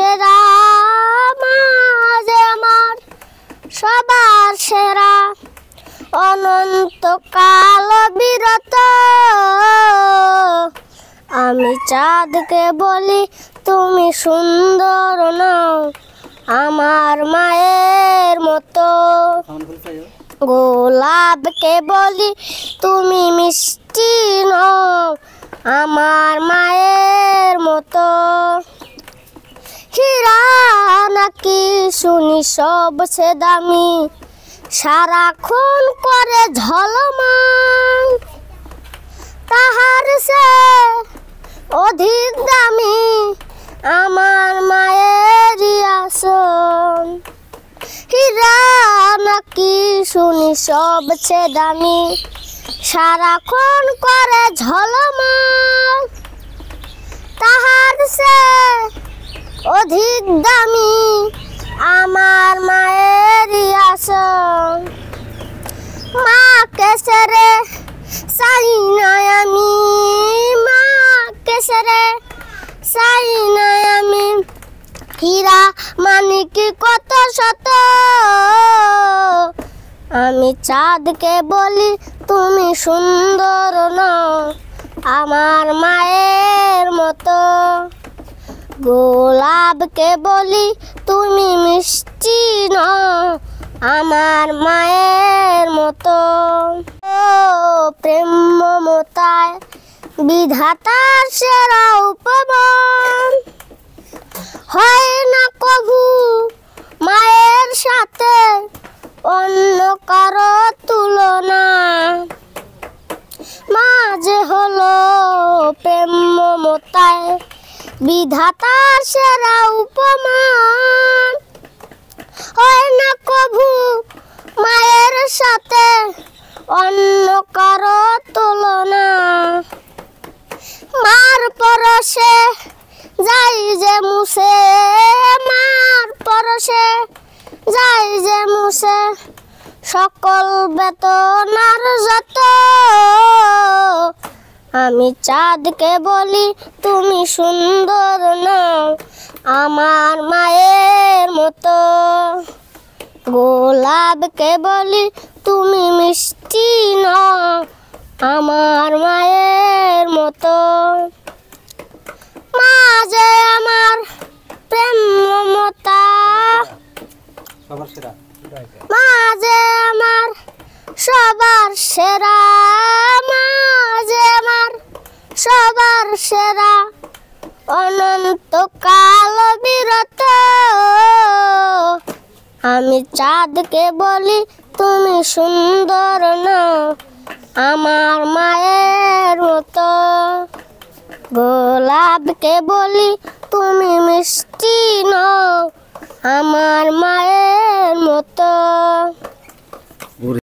সেরা মাঝ আমার সবার সেরা অনন্তকাল বিরত আমি চাঁদকে বলি তুমি সুন্দর নাও আমার মায়ের মতো গোলাপকে বলি তুমি মিষ্টি নও আমার মায়ের মতো শুনি সবছে দামি সারাক্ষণ করে ঝলমান তাহার সে অধিক দামি আমার মায়ের আসন নাকি শুনি সবছে দামি সারাক্ষণ করে ঝলমান তাহার সে অধিক দামি আমার মায়ের আসন মা কেসরে সাই নাই আমি মা কেসরে সাই নাই আমি হীরা মানিক কত শত আমি চাঁদকে বলি তুমি সুন্দর নও আমার মায়ের মতো গোলাপকে বলি তুমি মিষ্টি ন আমার মায়ের মতো প্রেম মমতায় বিধাতার সেরা উপমান হয় বিধাতার সেরা উপমান হয় না কভু মায়ের সাথে অন্য কারো তুলনা মার পরশে যাই যে মুসে মার পরশে যাই যে মুছে সকল বেতনার যত আমি চাঁদকে বলি তুমি সুন্দর নাও আমার মায়ের মতো গোলাপকে বলি তুমি মিষ্টি নাও আমার মায়ের মতো মা যে আমার প্রেম মমতা মা যে আমার সবার সেরা মা আমার সবার সেরা অনন্তকাল বিরত আমি চাঁদকে বলি তুমি সুন্দর না আমার মায়ের মতো গোলাপকে বলি তুমি মিষ্টি নও আমার মায়ের মতো